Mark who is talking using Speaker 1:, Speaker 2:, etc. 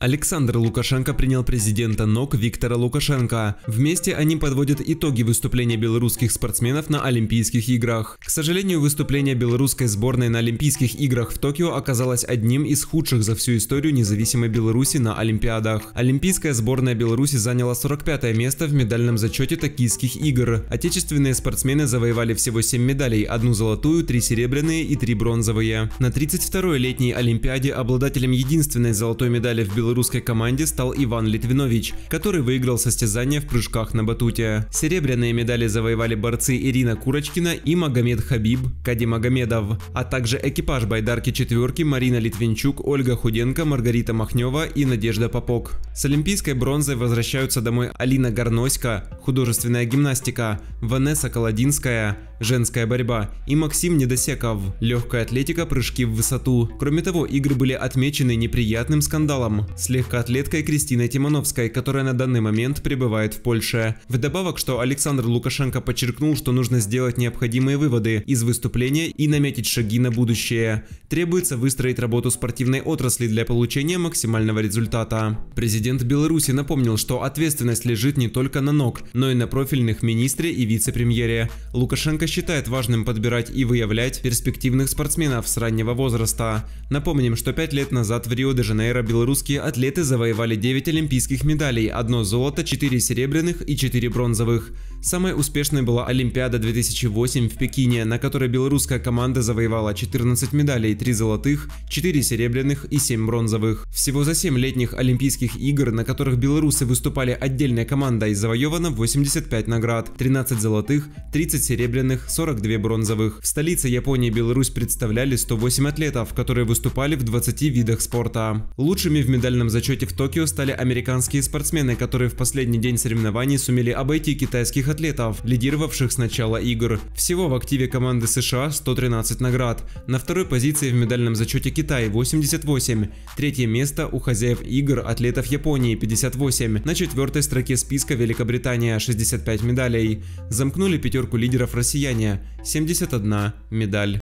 Speaker 1: Александр Лукашенко принял президента Ног Виктора Лукашенко. Вместе они подводят итоги выступления белорусских спортсменов на Олимпийских играх. К сожалению, выступление белорусской сборной на Олимпийских играх в Токио оказалось одним из худших за всю историю независимой Беларуси на Олимпиадах. Олимпийская сборная Беларуси заняла 45 место в медальном зачете Токийских игр. Отечественные спортсмены завоевали всего 7 медалей, одну золотую, три серебряные и три бронзовые. На 32-й летней Олимпиаде обладателем единственной золотой медали в Беларуси в русской команде стал Иван Литвинович, который выиграл состязание в прыжках на батуте. Серебряные медали завоевали борцы Ирина Курочкина и Магомед Хабиб Кади Магомедов, а также экипаж «Байдарки четверки» Марина Литвинчук, Ольга Худенко, Маргарита Махнева и Надежда Попок. С олимпийской бронзой возвращаются домой Алина Горноська, художественная гимнастика, Ванесса Каладинская женская борьба и Максим Недосеков, легкая атлетика, прыжки в высоту. Кроме того, игры были отмечены неприятным скандалом с легкоатлеткой Кристиной Тимановской, которая на данный момент пребывает в Польше. Вдобавок, что Александр Лукашенко подчеркнул, что нужно сделать необходимые выводы из выступления и наметить шаги на будущее. Требуется выстроить работу спортивной отрасли для получения максимального результата. Президент Президент Беларуси напомнил, что ответственность лежит не только на ног, но и на профильных министре и вице-премьере. Лукашенко считает важным подбирать и выявлять перспективных спортсменов с раннего возраста. Напомним, что пять лет назад в Рио-де-Жанейро белорусские атлеты завоевали 9 олимпийских медалей, одно золото, 4 серебряных и 4 бронзовых. Самой успешной была Олимпиада 2008 в Пекине, на которой белорусская команда завоевала 14 медалей, 3 золотых, 4 серебряных и 7 бронзовых. Всего за 7 летних олимпийских игр игр, на которых белорусы выступали отдельная команда и завоевано 85 наград, 13 золотых, 30 серебряных, 42 бронзовых. В столице Японии Беларусь представляли 108 атлетов, которые выступали в 20 видах спорта. Лучшими в медальном зачете в Токио стали американские спортсмены, которые в последний день соревнований сумели обойти китайских атлетов, лидировавших с начала игр. Всего в активе команды США 113 наград. На второй позиции в медальном зачете Китай 88, третье место у хозяев игр атлетов Японии Японии 58, на четвертой строке списка Великобритания 65 медалей. Замкнули пятерку лидеров россияне 71 медаль.